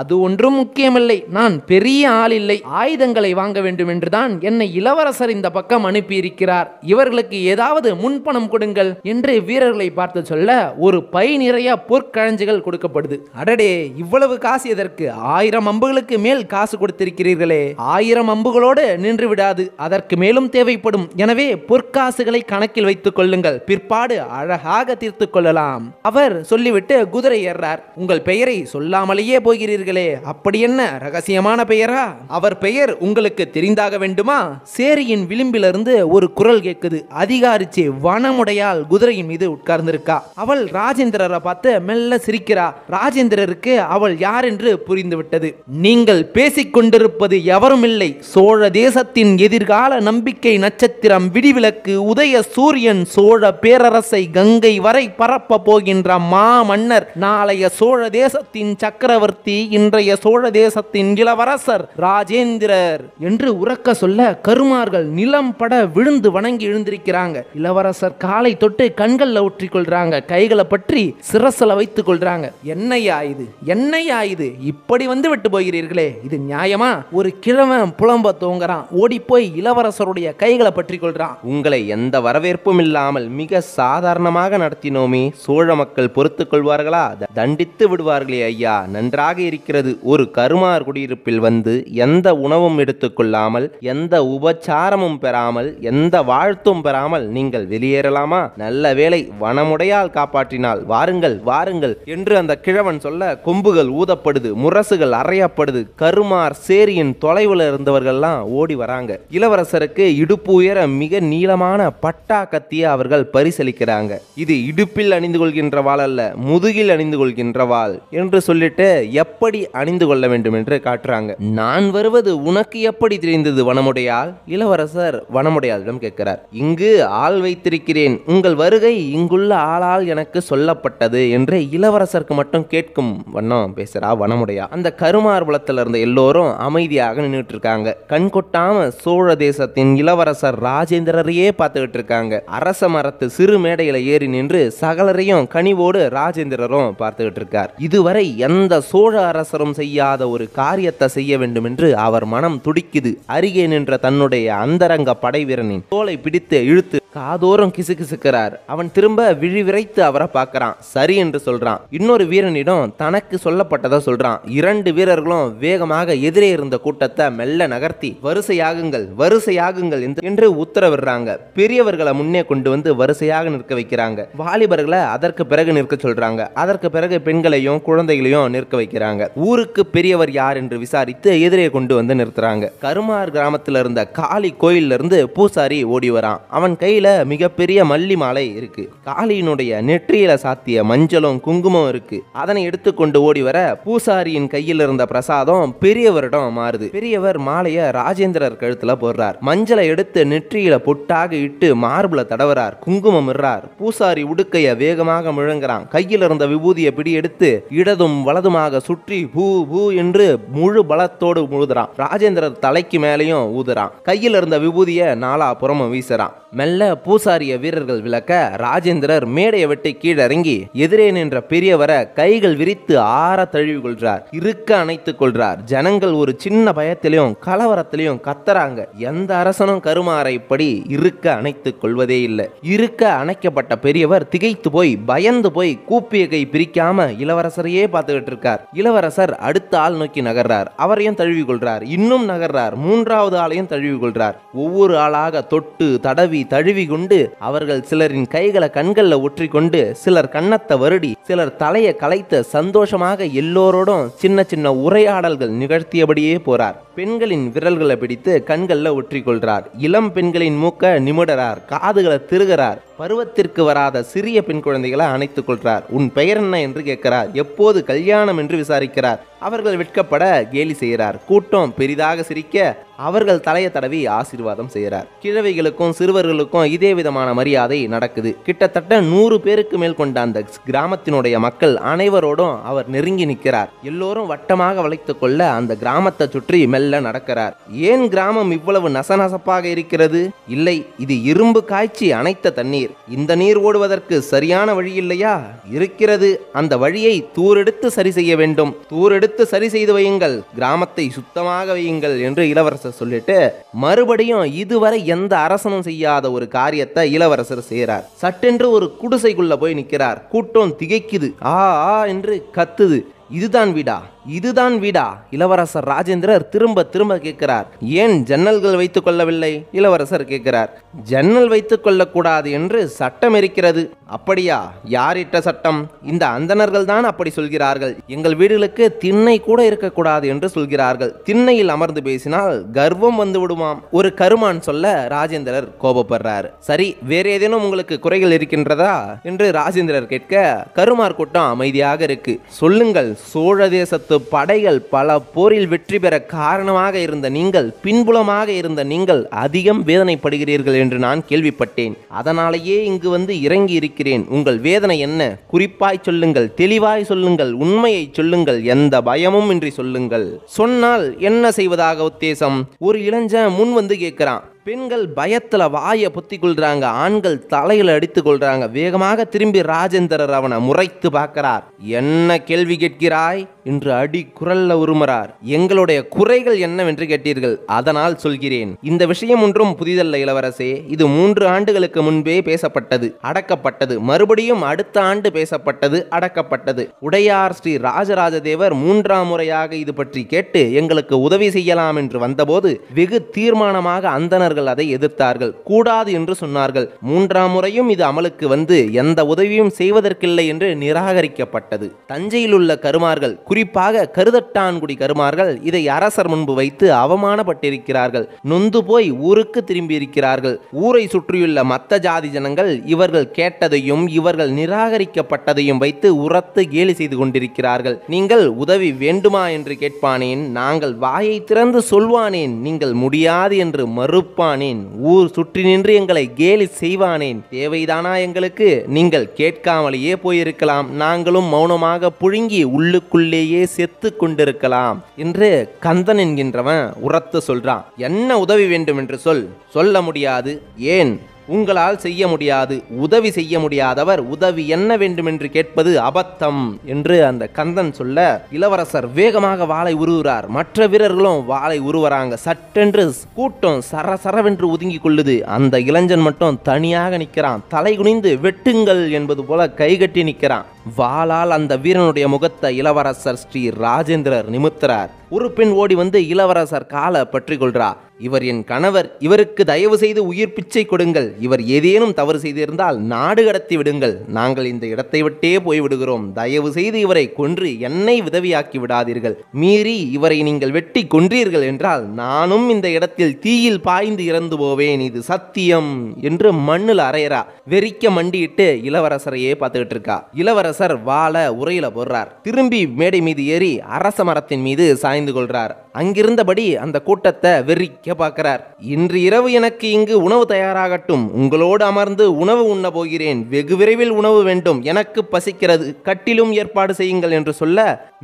அது ஒன்றும் முக்கியமில்லை நான் பெரிய ஆள் இல்லை ஆயுதங்களை வாங்க வேண்டும் என்றுதான் என்னை இளவரசர் இந்த பக்கம் அனுப்பியிருக்கிறார் இவர்களுக்கு ஏதாவது ஏதாவது முன்பணம் கொடுங்கள் என்று வீரர்களை பார்த்து சொல்ல ஒரு பை நிறைய பொற்கழஞ்சுகள் கொடுக்கப்படுது அடடே இவ்வளவு காசு எதற்கு ஆயிரம் அம்புகளுக்கு மேல் காசு கொடுத்திருக்கிறீர்களே ஆயிரம் அம்புகளோடு நின்று விடாது அதற்கு மேலும் தேவைப்படும் எனவே பொற்காசுகளை கணக்கில் வைத்துக் கொள்ளுங்கள் பிற்பாடு அழகாக தீர்த்து கொள்ளலாம் அவர் சொல்லிவிட்டு குதிரை ஏறார் உங்கள் பெயரை சொல்லாமலேயே போகிறீர்களே அப்படி என்ன ரகசியமான பெயரா அவர் பெயர் உங்களுக்கு தெரிந்தாக வேண்டுமா சேரியின் விளிம்பிலிருந்து ஒரு குரல் கேட்குது அதிகாரி விசாரிச்சு வனமுடையால் குதிரையின் மீது உட்கார்ந்திருக்கா அவள் ராஜேந்திரரை பார்த்து மெல்ல சிரிக்கிறா ராஜேந்திரருக்கு அவள் யார் என்று புரிந்துவிட்டது நீங்கள் பேசிக்கொண்டிருப்பது எவரும் இல்லை சோழ தேசத்தின் எதிர்கால நம்பிக்கை நட்சத்திரம் விடிவிலக்கு உதய சூரியன் சோழ பேரரசை கங்கை வரை பரப்ப போகின்ற மா மன்னர் நாளைய சோழ தேசத்தின் சக்கரவர்த்தி இன்றைய சோழ தேசத்தின் இளவரசர் ராஜேந்திரர் என்று உறக்க சொல்ல கருமார்கள் நிலம் பட விழுந்து வணங்கி எழுந்திருக்கிறாங்க இளவரசர் காலை தொட்டு கண்களில் ஊற்றி கொள்றாங்க கைகளை பற்றி சிறசல வைத்துக் கொள்றாங்க என்னையா இது என்னையா இது இப்படி வந்து விட்டு போகிறீர்களே இது நியாயமா ஒரு கிழவன் புலம்ப தூங்குறான் ஓடி போய் இளவரசருடைய கைகளை பற்றி கொள்றான் உங்களை எந்த வரவேற்பும் இல்லாமல் மிக சாதாரணமாக நடத்தினோமே சோழ மக்கள் பொறுத்து கொள்வார்களா தண்டித்து விடுவார்களே ஐயா நன்றாக இருக்கிறது ஒரு கருமார் குடியிருப்பில் வந்து எந்த உணவும் எடுத்துக்கொள்ளாமல் எந்த உபச்சாரமும் பெறாமல் எந்த வாழ்த்தும் பெறாமல் நீங்கள் வெளியேறலாமா நல்ல வேலை வனமுடையால் காப்பாற்றினால் வாருங்கள் வாருங்கள் என்று அந்த கிழவன் சொல்ல கொம்புகள் ஊதப்படுது முரசுகள் அறையப்படுது கருமார் சேரியின் தொலைவில் இருந்தவர்கள்லாம் ஓடி வராங்க இளவரசருக்கு இடுப்பு உயர மிக நீளமான பட்டா கத்தியை அவர்கள் பரிசளிக்கிறாங்க இது இடுப்பில் அணிந்து கொள்கின்ற வாள் அல்ல முதுகில் அணிந்து கொள்கின்ற வாள் என்று சொல்லிட்டு எப்படி அணிந்து கொள்ள வேண்டும் என்று காட்டுறாங்க நான் வருவது உனக்கு எப்படி தெரிந்தது வனமுடையால் இளவரசர் வனமுடையாளிடம் கேட்கிறார் இங்கு ஆள் வைத்திருக்கிறேன் உங்கள் வருகை இங்குள்ள ஆளால் எனக்கு சொல்லப்பட்டது என்று இளவரசருக்கு மட்டும் கேட்கும் வண்ணம் பேசுகிறா வனமுடையா அந்த கருமார்புலத்தில் இருந்த எல்லோரும் அமைதியாக நின்றுட்டு இருக்காங்க கண் கொட்டாம சோழ தேசத்தின் இளவரசர் ராஜேந்திரரையே பார்த்துக்கிட்டு இருக்காங்க அரச மரத்து சிறு மேடையில ஏறி நின்று சகலரையும் கனிவோடு ராஜேந்திரரும் பார்த்துக்கிட்டு இருக்கார் இதுவரை எந்த சோழ அரசரும் செய்யாத ஒரு காரியத்தை செய்ய வேண்டும் என்று அவர் மனம் துடிக்குது அருகே நின்ற தன்னுடைய அந்தரங்க படைவீரனின் தோலை பிடித்து இழுத்து காதோரம் கிசுகிசுக்கிறார் அவன் திரும்ப விழிவிரைத்து அவரை பார்க்கறான் சரி என்று சொல்றான் இன்னொரு வீரனிடம் தனக்கு சொல்லப்பட்டதை சொல்றான் இரண்டு வீரர்களும் வேகமாக எதிரே இருந்த கூட்டத்தை மெல்ல நகர்த்தி வரிசையாகுங்கள் வரிசையாகுங்கள் என்று உத்தரவிடுறாங்க பெரியவர்களை முன்னே கொண்டு வந்து வரிசையாக நிற்க வைக்கிறாங்க வாலிபர்களை அதற்கு பிறகு நிற்க சொல்றாங்க அதற்கு பிறகு பெண்களையும் குழந்தைகளையும் நிற்க வைக்கிறாங்க ஊருக்கு பெரியவர் யார் என்று விசாரித்து எதிரே கொண்டு வந்து நிறுத்துறாங்க கருமார் கிராமத்தில் இருந்த காளி கோயிலிருந்து பூசாரி ஓடி வரான் அவன் கையில் மலையில் மிகப்பெரிய மல்லி மாலை இருக்கு காளியினுடைய நெற்றியில சாத்திய மஞ்சளும் குங்குமம் இருக்கு அதனை எடுத்துக்கொண்டு ஓடி வர பூசாரியின் கையில் இருந்த பிரசாதம் பெரியவரிடம் மாறுது பெரியவர் மாலைய ராஜேந்திரர் கழுத்துல போடுறார் மஞ்சளை எடுத்து நெற்றியில பொட்டாக இட்டு மார்புல தடவுறார் குங்குமம் இறார் பூசாரி உடுக்கைய வேகமாக முழங்குறான் கையில் இருந்த விபூதியை பிடி எடுத்து இடதும் வலதுமாக சுற்றி பூ பூ என்று முழு பலத்தோடு முழுதுறான் ராஜேந்திரர் தலைக்கு மேலையும் ஊதுறான் கையில் இருந்த விபூதியை நாலா புறமும் வீசுறான் மெல்ல பூசாரிய வீரர்கள் விளக்க ராஜேந்திரர் மேடையை விட்டு கீழறங்கி எதிரே நின்ற பெரியவரை கைகள் விரித்து ஆற தழுவி கொள்றார் இருக்க அணைத்துக் கொள்றார் ஜனங்கள் ஒரு சின்ன பயத்திலையும் கலவரத்திலையும் கத்துறாங்க எந்த அரசனும் கருமாறைப்படி இருக்க அணைத்துக் கொள்வதே இல்லை இருக்க அணைக்கப்பட்ட பெரியவர் திகைத்து போய் பயந்து போய் கூப்பிய கை பிரிக்காம இளவரசரையே பார்த்துக்கிட்டு இருக்கார் இளவரசர் அடுத்த ஆள் நோக்கி நகர்றார் அவரையும் தழுவி கொள்றார் இன்னும் நகர்றார் மூன்றாவது ஆளையும் தழுவி கொள்றார் ஒவ்வொரு ஆளாக தொட்டு தடவி தழுவி ஏவி கொண்டு அவர்கள் சிலரின் கைகளை கண்களில் ஒற்றிக்கொண்டு சிலர் கன்னத்தை வருடி சிலர் தலையை கலைத்த சந்தோஷமாக எல்லோரோடும் சின்ன சின்ன உரையாடல்கள் நிகழ்த்தியபடியே போறார் பெண்களின் விரல்களை பிடித்து கண்களில் ஒற்றிக்கொள்றார் இளம் பெண்களின் மூக்க நிமிடறார் காதுகளை திருகிறார் பருவத்திற்கு வராத சிறிய பெண் குழந்தைகளை அணைத்துக் கொள்கிறார் உன் பெயர் என்ன என்று கேட்கிறார் எப்போது கல்யாணம் என்று விசாரிக்கிறார் அவர்கள் வெட்கப்பட கேலி செய்கிறார் கூட்டம் பெரிதாக சிரிக்க அவர்கள் தலையை தடவி ஆசீர்வாதம் செய்கிறார் கிழவைகளுக்கும் சிறுவர்களுக்கும் இதே விதமான மரியாதை நடக்குது கிட்டத்தட்ட நூறு பேருக்கு மேல் கொண்ட அந்த கிராமத்தினுடைய மக்கள் அனைவரோடும் அவர் நெருங்கி நிற்கிறார் எல்லோரும் வட்டமாக வளைத்துக் கொள்ள அந்த கிராமத்தை சுற்றி மெல்ல நடக்கிறார் ஏன் கிராமம் இவ்வளவு நசநசப்பாக இருக்கிறது இல்லை இது இரும்பு காய்ச்சி அணைத்த தண்ணீர் நீர் இந்த நீர் ஓடுவதற்கு சரியான வழி இல்லையா இருக்கிறது அந்த வழியை தூரெடுத்து சரி செய்ய வேண்டும் தூரெடுத்து சரி செய்து வையுங்கள் கிராமத்தை சுத்தமாக வையுங்கள் என்று இளவரசர் சொல்லிட்டு மறுபடியும் இதுவரை எந்த அரசனும் செய்யாத ஒரு காரியத்தை இளவரசர் செய்கிறார் சட்டென்று ஒரு குடிசைக்குள்ள போய் நிற்கிறார் கூட்டம் திகைக்குது ஆ ஆ என்று கத்துது இதுதான் வீடா இதுதான் வீடா இளவரசர் ராஜேந்திரர் திரும்ப திரும்ப கேட்கிறார் ஏன் ஜன்னல்கள் வைத்துக் கொள்ளவில்லை இளவரசர் கேட்கிறார் ஜன்னல் வைத்துக் கொள்ளக்கூடாது என்று சட்டம் இருக்கிறது அப்படியா யாரிட்ட சட்டம் இந்த அந்தணர்கள் தான் அப்படி சொல்கிறார்கள் எங்கள் வீடுகளுக்கு திண்ணை கூட இருக்கக்கூடாது என்று சொல்கிறார்கள் திண்ணையில் அமர்ந்து பேசினால் கர்வம் வந்து விடுமாம் ஒரு கருமான் சொல்ல ராஜேந்திரர் கோபப்படுறார் சரி வேற ஏதேனும் உங்களுக்கு குறைகள் இருக்கின்றதா என்று ராஜேந்திரர் கேட்க கருமார் கூட்டம் அமைதியாக இருக்கு சொல்லுங்கள் சோழ தேசத்து இஸ்லாமியர்களுக்கு படைகள் பல போரில் வெற்றி பெற காரணமாக இருந்த நீங்கள் பின்புலமாக இருந்த நீங்கள் அதிகம் வேதனைப்படுகிறீர்கள் என்று நான் கேள்விப்பட்டேன் அதனாலேயே இங்கு வந்து இறங்கி இருக்கிறேன் உங்கள் வேதனை என்ன குறிப்பாய் சொல்லுங்கள் தெளிவாய் சொல்லுங்கள் உண்மையை சொல்லுங்கள் எந்த பயமும் இன்றி சொல்லுங்கள் சொன்னால் என்ன செய்வதாக உத்தேசம் ஒரு இளைஞன் முன் வந்து கேட்கிறான் பெண்கள் பயத்தில் வாயை பொத்தி கொள்றாங்க ஆண்கள் தலையில் அடித்து கொள்றாங்க வேகமாக திரும்பி ராஜேந்திரர் அவனை முறைத்து பார்க்கிறார் என்ன கேள்வி கேட்கிறாய் என்று அடி குரல்ல உருமறார் எங்களுடைய குறைகள் என்னவென்று கேட்டீர்கள் அதனால் சொல்கிறேன் இந்த விஷயம் ஒன்றும் புதிதல்ல இளவரசே இது மூன்று ஆண்டுகளுக்கு முன்பே பேசப்பட்டது அடக்கப்பட்டது மறுபடியும் அடுத்த ஆண்டு பேசப்பட்டது அடக்கப்பட்டது உடையார் ஸ்ரீ ராஜராஜ தேவர் மூன்றாம் முறையாக இது பற்றி கேட்டு எங்களுக்கு உதவி செய்யலாம் என்று வந்தபோது வெகு தீர்மானமாக அந்தனர் அவர்கள் அதை எதிர்த்தார்கள் கூடாது என்று சொன்னார்கள் மூன்றாம் முறையும் இது அமலுக்கு வந்து எந்த உதவியும் செய்வதற்கில்லை என்று நிராகரிக்கப்பட்டது தஞ்சையில் உள்ள கருமார்கள் குறிப்பாக கருதட்டான்குடி கருமார்கள் இதை அரசர் முன்பு வைத்து அவமானப்பட்டிருக்கிறார்கள் நொந்து போய் ஊருக்கு திரும்பியிருக்கிறார்கள் ஊரை சுற்றியுள்ள மத்த ஜாதி ஜனங்கள் இவர்கள் கேட்டதையும் இவர்கள் நிராகரிக்கப்பட்டதையும் வைத்து உரத்து கேலி செய்து கொண்டிருக்கிறார்கள் நீங்கள் உதவி வேண்டுமா என்று கேட்பானேன் நாங்கள் வாயை திறந்து சொல்வானேன் நீங்கள் முடியாது என்று மறுப்பான் செய்வானேன் ஊர் சுற்றி நின்று எங்களை கேலி செய்வானேன் தேவைதானா எங்களுக்கு நீங்கள் கேட்காமலேயே போயிருக்கலாம் நாங்களும் மௌனமாக புழுங்கி உள்ளுக்குள்ளேயே செத்து கொண்டிருக்கலாம் என்று கந்தன் என்கின்றவன் உரத்து சொல்றான் என்ன உதவி வேண்டும் என்று சொல் சொல்ல முடியாது ஏன் உங்களால் செய்ய முடியாது உதவி செய்ய முடியாதவர் உதவி என்ன வேண்டுமென்று கேட்பது அபத்தம் என்று அந்த கந்தன் சொல்ல இளவரசர் வேகமாக வாளை உருவுறார் மற்ற வீரர்களும் வாளை உருவராங்க சட்டென்று கூட்டம் சர சரவென்று ஒதுங்கி கொள்ளுது அந்த இளைஞன் மட்டும் தனியாக நிற்கிறான் தலை குனிந்து வெட்டுங்கள் என்பது போல கைகட்டி நிற்கிறான் வாளால் அந்த வீரனுடைய முகத்தை இளவரசர் ஸ்ரீ ராஜேந்திரர் நிமித்துறார் ஒரு பெண் ஓடி வந்து இளவரசர் காலை பற்றி கொள்றா இவர் என் கணவர் இவருக்கு தயவு செய்து உயிர் பிச்சை கொடுங்கள் இவர் ஏதேனும் தவறு செய்திருந்தால் நாடு கடத்தி விடுங்கள் நாங்கள் இந்த இடத்தை விட்டே போய்விடுகிறோம் தயவு செய்து இவரை கொன்று என்னை உதவியாக்கி விடாதீர்கள் மீறி இவரை நீங்கள் வெட்டி கொன்றீர்கள் என்றால் நானும் இந்த இடத்தில் தீயில் பாய்ந்து இறந்து போவேன் இது சத்தியம் என்று மண்ணில் அரையறா வெறிக்க மண்டியிட்டு இளவரசரையே பார்த்துக்கிட்டு இருக்கா இளவரசர் வாழ உரையில போடுறார் திரும்பி மேடை மீது ஏறி அரச மரத்தின் மீது சாய் சாய்ந்து கொள்கிறார் அங்கிருந்தபடி அந்த கூட்டத்தை வெறிக்க பார்க்கிறார் இன்று இரவு எனக்கு இங்கு உணவு தயாராகட்டும் உங்களோடு அமர்ந்து உணவு உண்ண போகிறேன் வெகு விரைவில் உணவு வேண்டும் எனக்கு பசிக்கிறது கட்டிலும் ஏற்பாடு செய்யுங்கள் என்று சொல்ல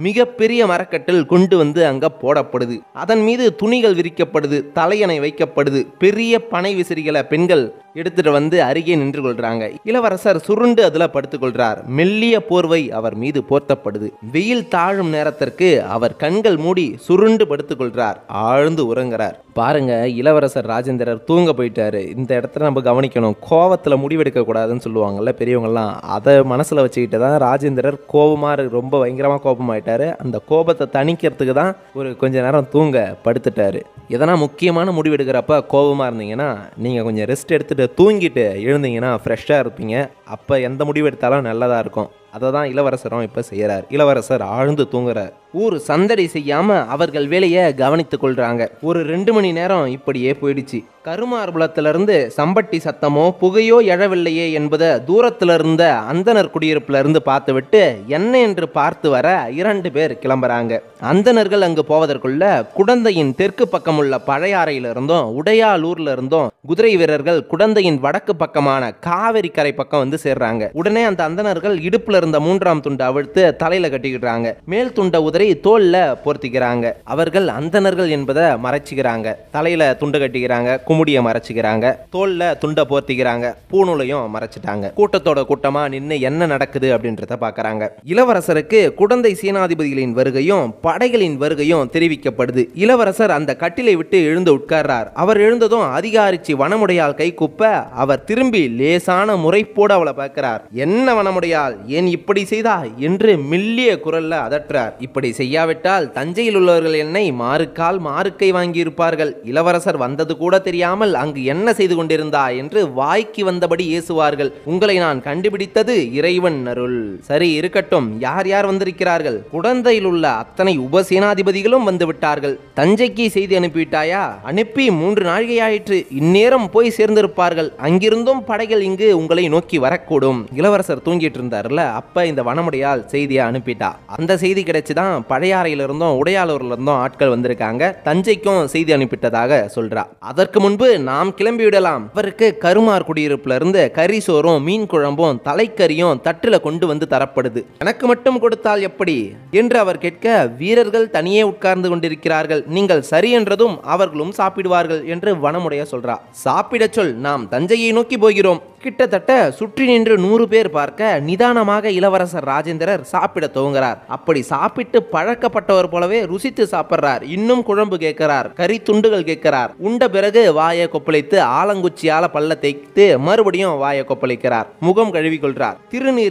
மிகப்பெரிய மரக்கட்டில் கொண்டு வந்து அங்க போடப்படுது அதன் மீது துணிகள் விரிக்கப்படுது தலையணை வைக்கப்படுது பெரிய பனை விசிறிகளை பெண்கள் எடுத்துட்டு வந்து அருகே நின்று கொள்றாங்க இளவரசர் சுருண்டு அதுல படுத்துக்கொள்றார் மெல்லிய போர்வை அவர் மீது போர்த்தப்படுது வெயில் தாழும் நேரத்திற்கு அவர் கண்கள் மூடி சுருண்டு படுத்துக்கொள்கிறார் ஆழ்ந்து உறங்குறார் பாருங்க இளவரசர் ராஜேந்திரர் தூங்க போயிட்டாரு இந்த இடத்துல நம்ம கவனிக்கணும் கோவத்தில் முடிவெடுக்க கூடாதுன்னு சொல்லுவாங்கல்ல பெரியவங்கள்லாம் அதை மனசில் வச்சுக்கிட்டு தான் ராஜேந்திரர் கோபமாக ரொம்ப பயங்கரமாக கோபமாயிட்டாரு அந்த கோபத்தை தணிக்கிறதுக்கு தான் ஒரு கொஞ்ச நேரம் தூங்க படுத்துட்டாரு எதனா முக்கியமான முடிவு எடுக்கிறப்ப கோபமாக இருந்தீங்கன்னா நீங்கள் கொஞ்சம் ரெஸ்ட் எடுத்துகிட்டு தூங்கிட்டு எழுந்தீங்கன்னா ஃப்ரெஷ்ஷாக இருப்பீங்க அப்போ எந்த முடிவு எடுத்தாலும் நல்லதாக இருக்கும் அதை தான் இளவரசரும் இப்போ செய்கிறார் இளவரசர் ஆழ்ந்து தூங்குறார் ஊர் சந்தடி செய்யாம அவர்கள் வேலையை கவனித்துக் கொள்றாங்க ஒரு ரெண்டு மணி நேரம் இப்படியே போயிடுச்சு கருமார்புலத்திலிருந்து சம்பட்டி சத்தமோ புகையோ எழவில்லையே என்பதை தூரத்தில் இருந்த அந்தனர் குடியிருப்புல இருந்து பார்த்துவிட்டு என்ன என்று பார்த்து வர இரண்டு பேர் கிளம்புறாங்க அந்தனர்கள் அங்கு போவதற்குள்ள குடந்தையின் தெற்கு பக்கம் உள்ள பழையாறையிலிருந்தும் உடையாலூர்ல இருந்தும் குதிரை வீரர்கள் குடந்தையின் வடக்கு பக்கமான காவிரி கரை பக்கம் வந்து சேர்றாங்க உடனே அந்த அந்தனர்கள் இடுப்புல இருந்த மூன்றாம் துண்டை அவிழ்த்து தலையில கட்டிக்கிட்டாங்க மேல் துண்ட உதறி தோல்ல பொருத்திக்கிறாங்க அவர்கள் அந்தனர்கள் என்பதை மறைச்சிக்கிறாங்க தலையில துண்டு கட்டிக்கிறாங்க குமுடிய மறைச்சிக்கிறாங்க தோல்ல துண்டை போர்த்திக்கிறாங்க பூநூலையும் மறைச்சிட்டாங்க கூட்டத்தோட கூட்டமா நின்று என்ன நடக்குது அப்படின்றத பாக்குறாங்க இளவரசருக்கு குடந்தை சீனாதிபதிகளின் வருகையும் படைகளின் வருகையும் தெரிவிக்கப்படுது இளவரசர் அந்த கட்டிலை விட்டு எழுந்து உட்கார்றார் அவர் எழுந்ததும் அதிகாரிச்சு வனமுடையால் கை குப்ப அவர் திரும்பி லேசான முறைப்போடு அவளை பார்க்கிறார் என்ன வனமுடையால் என் இப்படி செய்தா என்று மில்லிய குரல்ல அதற்றார் இப்படி செய்யாவிட்டால் தஞ்சையில் உள்ளவர்கள் என்னை மாறுக்கால் மாறுக்கை வாங்கியிருப்பார்கள் இளவரசர் வந்தது கூட தெரியாமல் அங்கு என்ன செய்து கொண்டிருந்தா என்று வாய்க்கு வந்தபடி ஏசுவார்கள் உங்களை நான் கண்டுபிடித்தது இறைவன் அருள் சரி இருக்கட்டும் யார் யார் வந்திருக்கிறார்கள் குடந்தையில் உள்ள அத்தனை உபசேனாதிபதிகளும் வந்துவிட்டார்கள் தஞ்சைக்கு செய்தி அனுப்பிவிட்டாயா அனுப்பி மூன்று நாழிகையாயிற்று இந்நேரம் போய் சேர்ந்திருப்பார்கள் அங்கிருந்தும் படைகள் இங்கு உங்களை நோக்கி வரக்கூடும் இளவரசர் தூங்கிட்டு இருந்தார்ல அப்போ இந்த வனமுடையால் செய்தியை அனுப்பிட்டா அந்த செய்தி கிடைச்சி தான் பழையாறையிலிருந்தும் உடையாளூர்லேருந்தும் ஆட்கள் வந்திருக்காங்க தஞ்சைக்கும் செய்தி அனுப்பிட்டதாக சொல்கிறா அதற்கு முன்பு நாம் கிளம்பி விடலாம் அவருக்கு கருமார் குடியிருப்புலேருந்து கறி சோறும் மீன் குழம்பும் தலைக்கறியும் தட்டில் கொண்டு வந்து தரப்படுது எனக்கு மட்டும் கொடுத்தால் எப்படி என்று அவர் கேட்க வீரர்கள் தனியே உட்கார்ந்து கொண்டிருக்கிறார்கள் நீங்கள் சரி என்றதும் அவர்களும் சாப்பிடுவார்கள் என்று வனமுடைய சொல்றா சாப்பிடச் சொல் நாம் தஞ்சையை நோக்கி போகிறோம் கிட்டத்தட்ட சுற்றி நின்று நூறு பேர் பார்க்க நிதானமாக இளவரசர் ராஜேந்திரர் சாப்பிட துவங்குறார் அப்படி சாப்பிட்டு பழக்கப்பட்டவர் போலவே ருசித்து சாப்பிடுறார் இன்னும் குழம்பு கேட்கிறார் கறி துண்டுகள் கேட்கிறார் உண்ட பிறகு வாயை கொப்பளித்து ஆலங்குச்சியால பல்ல தேய்த்து மறுபடியும் வாயை கொப்பளிக்கிறார் முகம் கழுவி கொள்றார்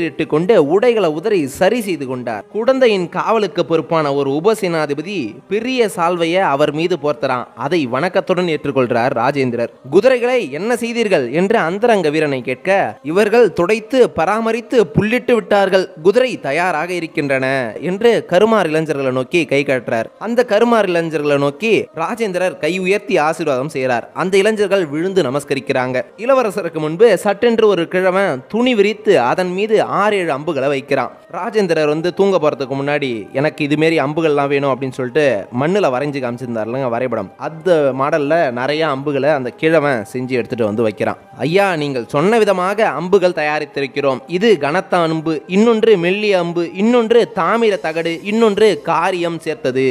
இட்டு கொண்டு உடைகளை உதறி சரி செய்து கொண்டார் குழந்தையின் காவலுக்கு பொறுப்பான ஒரு உபசேனாதிபதி பெரிய சால்வையை அவர் மீது போர்த்தறான் அதை வணக்கத்துடன் ஏற்றுக்கொள்றார் ராஜேந்திரர் குதிரைகளை என்ன செய்தீர்கள் என்று அந்தரங்க வீரனை கேட்க இவர்கள் துடைத்து பராமரித்து புள்ளிட்டு விட்டு விட்டார்கள் குதிரை தயாராக இருக்கின்றன என்று கருமார் இளைஞர்களை நோக்கி கை காட்டுறார் அந்த கருமார் இளைஞர்களை நோக்கி ராஜேந்திரர் கை உயர்த்தி ஆசீர்வாதம் செய்கிறார் அந்த இளைஞர்கள் விழுந்து நமஸ்கரிக்கிறாங்க இளவரசருக்கு முன்பு சட்டென்று ஒரு கிழவன் துணி விரித்து அதன் மீது ஆறு ஏழு அம்புகளை வைக்கிறான் ராஜேந்திரர் வந்து தூங்க போகிறதுக்கு முன்னாடி எனக்கு இது மாரி அம்புகள்லாம் வேணும் அப்படின்னு சொல்லிட்டு மண்ணில் வரைஞ்சி காமிச்சிருந்தாருலங்க வரைபடம் அந்த மாடலில் நிறையா அம்புகளை அந்த கிழவன் செஞ்சு எடுத்துட்டு வந்து வைக்கிறான் ஐயா நீங்கள் சொன்ன விதமாக அம்புகள் தயாரித்திருக்கிறோம் இது கனத்த அன்பு அம்பு இன்னொன்று மெல்லிய அம்பு இன்னொன்று தாமிர தகடு இன்னொன்று காரியம் சேர்த்தது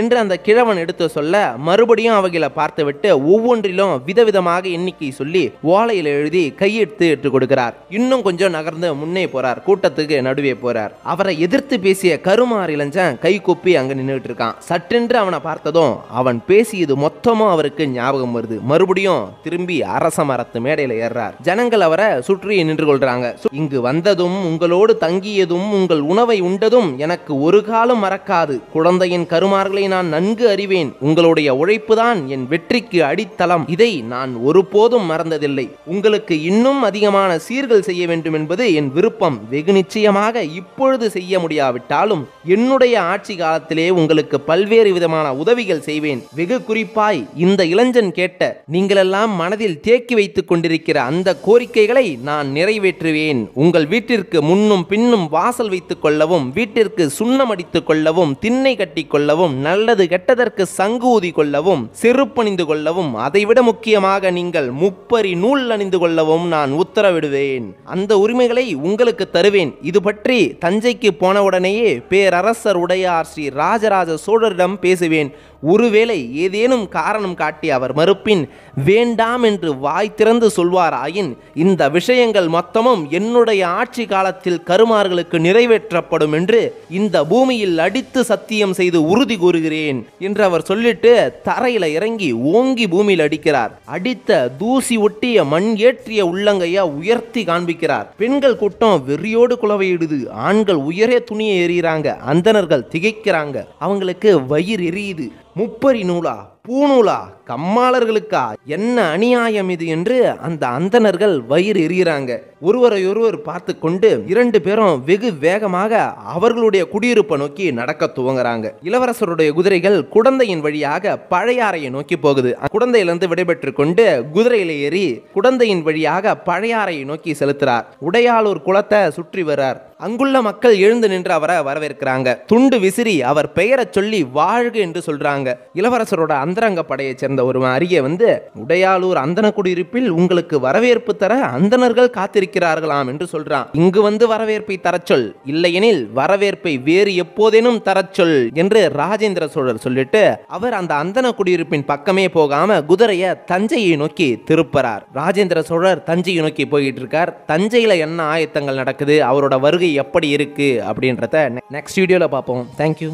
என்று அந்த கிழவன் எடுத்து சொல்ல மறுபடியும் அவகளை பார்த்துவிட்டு ஒவ்வொன்றிலும் விதவிதமாக எண்ணிக்கை சொல்லி ஓலையில் எழுதி கையெடுத்து ஏற்றுக் கொடுக்கிறார் இன்னும் கொஞ்சம் நகர்ந்து முன்னே போறார் கூட்டத்துக்கு நடுவே போறார் அவரை எதிர்த்து பேசிய கருமார் இளைஞன் கை கூப்பி அங்க நின்றுட்டு இருக்கான் சட்டென்று அவனை பார்த்ததும் அவன் பேசியது மொத்தமும் அவருக்கு ஞாபகம் வருது மறுபடியும் திரும்பி அரச மரத்து மேடையில ஏறார் ஜனங்கள் அவரை சுற்றி நின்று கொள்றாங்க இங்கு வந்ததும் உங்களோடு தங்கியதும் உங்கள் உணவை உண்டதும் எனக்கு ஒரு காலம் மறக்காது குழந்தையின் கருமார்களை நான் நன்கு அறிவேன் உங்களுடைய உழைப்பு தான் என் வெற்றிக்கு அடித்தளம் இதை நான் ஒருபோதும் மறந்ததில்லை உங்களுக்கு இன்னும் அதிகமான சீர்கள் செய்ய வேண்டும் என்பது என் விருப்பம் வெகு நிச்சயமாக இப்பொழுது செய்ய முடியாவிட்டாலும் என்னுடைய ஆட்சி காலத்திலே உங்களுக்கு பல்வேறு விதமான உதவிகள் செய்வேன் வெகு குறிப்பாய் இந்த இளைஞன் கேட்ட நீங்களெல்லாம் மனதில் தேக்கி வைத்துக் கொண்டிருக்கிற அந்த கோரிக்கைகளை நான் நிறைவேற்றுவேன் உங்கள் வீட்டிற்கு முன்னும் பின்னும் வாசல் வைத்துக் கொள்ளவும் வீட்டிற்கு சுண்ணம் அடித்துக் கொள்ளவும் திண்ணை கட்டிக் கொள்ளவும் நல்லது கெட்டதற்கு சங்கூதி கொள்ளவும் செருப்பணிந்து கொள்ளவும் அதைவிட முக்கியமாக நீங்கள் முப்பரி நூல் அணிந்து கொள்ளவும் நான் உத்தரவிடுவேன் அந்த உரிமைகளை உங்களுக்கு தருவேன் இது பற்றி தஞ்சைக்கு போனவுடனேயே பேரரசர் உடையார் ஸ்ரீ ராஜராஜ சோழரிடம் பேசுவேன் ஒருவேளை ஏதேனும் காரணம் காட்டி அவர் மறுப்பின் வேண்டாம் என்று வாய் திறந்து சொல்வாராயின் இந்த விஷயங்கள் மொத்தமும் என்னுடைய ஆட்சி காலத்தில் கருமார்களுக்கு நிறைவேற்றப்படும் என்று இந்த பூமியில் அடித்து சத்தியம் செய்து உறுதி கூறுகிறேன் என்று அவர் சொல்லிட்டு தரையில இறங்கி ஓங்கி பூமியில் அடிக்கிறார் அடித்த தூசி ஒட்டிய மண் ஏற்றிய உள்ளங்கையா உயர்த்தி காண்பிக்கிறார் பெண்கள் கூட்டம் வெறியோடு குலவையிடுது ஆண்கள் உயரே துணியை எறிகிறாங்க அந்தனர்கள் திகைக்கிறாங்க அவங்களுக்கு வயிறு எரியுது முப்பரி நூலா பூணூலா கம்மாளர்களுக்கா என்ன அநியாயம் இது என்று அந்த அந்தனர்கள் வயிறு எறிகிறாங்க ஒருவரை ஒருவர் பார்த்து கொண்டு இரண்டு பேரும் வெகு வேகமாக அவர்களுடைய குடியிருப்பை நோக்கி நடக்க துவங்குறாங்க இளவரசருடைய குதிரைகள் குடந்தையின் வழியாக பழையாறையை நோக்கி போகுது குடந்தையிலிருந்து விடைபெற்று கொண்டு குதிரையில ஏறி குடந்தையின் வழியாக பழையாறையை நோக்கி செலுத்துறார் உடையாளூர் குளத்தை சுற்றி வர்றார் அங்குள்ள மக்கள் எழுந்து நின்று அவரை வரவேற்கிறாங்க துண்டு விசிறி அவர் பெயரை சொல்லி வாழ்க என்று சொல்றாங்க இளவரசரோட அந்த படையைச் சேர்ந்த ஒருவன் அருகே வந்து உடையாளூர் அந்தன குடியிருப்பில் உங்களுக்கு வரவேற்பு தர அந்தனர்கள் காத்திருக்கிறார்களாம் என்று சொல்றான் இங்கு வந்து வரவேற்பை தரச்சொல் இல்லையெனில் வரவேற்பை வேறு எப்போதேனும் தரச்சொல் என்று ராஜேந்திர சோழர் சொல்லிட்டு அவர் அந்த அந்தன குடியிருப்பின் பக்கமே போகாம குதிரைய தஞ்சையை நோக்கி திருப்பறார் ராஜேந்திர சோழர் தஞ்சையை நோக்கி போயிட்டு இருக்கார் தஞ்சையில என்ன ஆயத்தங்கள் நடக்குது அவரோட வருகை எப்படி இருக்கு அப்படின்றத நெக்ஸ்ட் வீடியோல பார்ப்போம் தேங்க்யூ